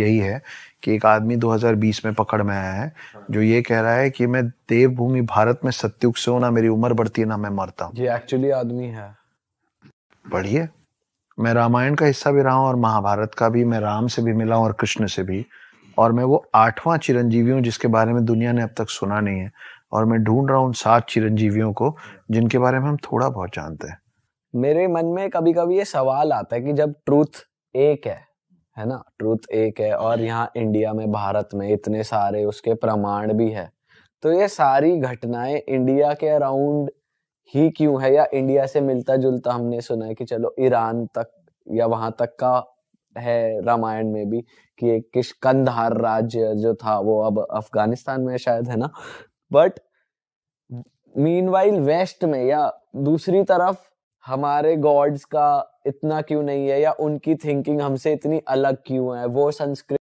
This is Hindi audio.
यही है कि एक आदमी 2020 में पकड़ में आया है जो ये कह रहा है कि मैं देवभूमि भारत में सत्युग से ना मेरी उम्र बढ़ती है ना मैं मरता हूँ ये एक्चुअली आदमी है बढ़िए मैं रामायण का हिस्सा भी रहा हूँ और महाभारत का भी मैं राम से भी मिला हूँ और कृष्ण से भी और मैं वो आठवां चिरंजीवी हूँ जिसके बारे में दुनिया ने अब तक सुना नहीं है और मैं ढूंढ रहा हूँ उन सात चिरंजीवियों को जिनके बारे में हम थोड़ा बहुत जानते हैं मेरे मन में कभी कभी ये सवाल आता है कि जब ट्रूथ एक है है ना ट्रूथ एक है और यहाँ इंडिया में भारत में इतने सारे उसके प्रमाण भी है तो ये सारी घटनाएं इंडिया के अराउंड ही क्यों है या इंडिया से मिलता जुलता हमने सुना है कि चलो ईरान तक या वहां तक का है रामायण में भी कि एक किश कंधार राज्य जो था वो अब अफगानिस्तान में शायद है ना बट मीनवाइल वेस्ट में या दूसरी तरफ हमारे गॉड्स का इतना क्यों नहीं है या उनकी थिंकिंग हमसे इतनी अलग क्यों है वो संस्कृत